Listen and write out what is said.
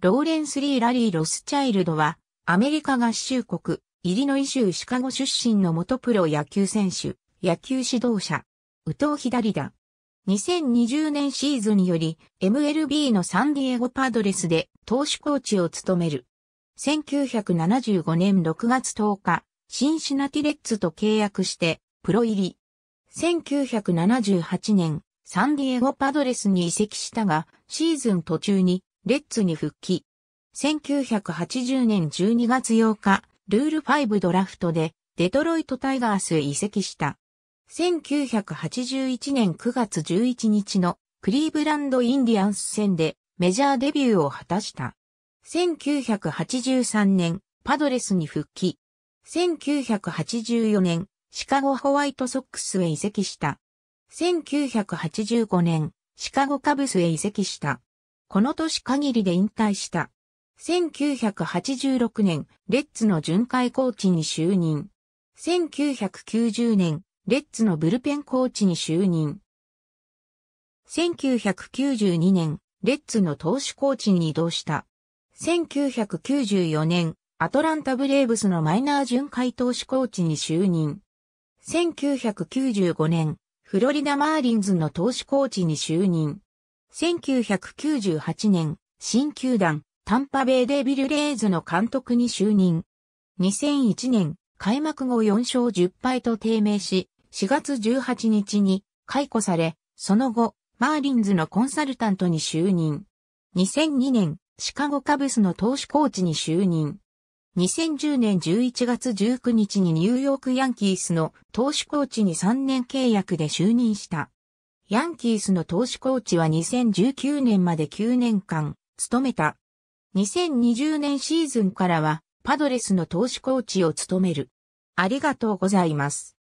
ローレンス・リー・ラリー・ロスチャイルドは、アメリカ合衆国、イリノイ州シカゴ出身の元プロ野球選手、野球指導者、宇藤左だ。2020年シーズンより、MLB のサンディエゴパドレスで投手コーチを務める。1975年6月10日、シンシナティレッツと契約して、プロ入り。1978年、サンディエゴパドレスに移籍したが、シーズン途中にレッツに復帰。1980年12月8日、ルール5ドラフトでデトロイトタイガースへ移籍した。1981年9月11日のクリーブランドインディアンス戦でメジャーデビューを果たした。1983年、パドレスに復帰。1984年、シカゴホワイトソックスへ移籍した。1985年、シカゴカブスへ移籍した。この年限りで引退した。1986年、レッツの巡回コーチに就任。1990年、レッツのブルペンコーチに就任。1992年、レッツの投手コーチに移動した。1994年、アトランタブレーブスのマイナー巡回投手コーチに就任。1995年、フロリダマーリンズの投手コーチに就任。1998年、新球団、タンパベイデビルレイズの監督に就任。2001年、開幕後4勝10敗と低迷し、4月18日に解雇され、その後、マーリンズのコンサルタントに就任。2002年、シカゴカブスの投手コーチに就任。2010年11月19日にニューヨークヤンキースの投手コーチに3年契約で就任した。ヤンキースの投手コーチは2019年まで9年間、務めた。2020年シーズンからは、パドレスの投手コーチを務める。ありがとうございます。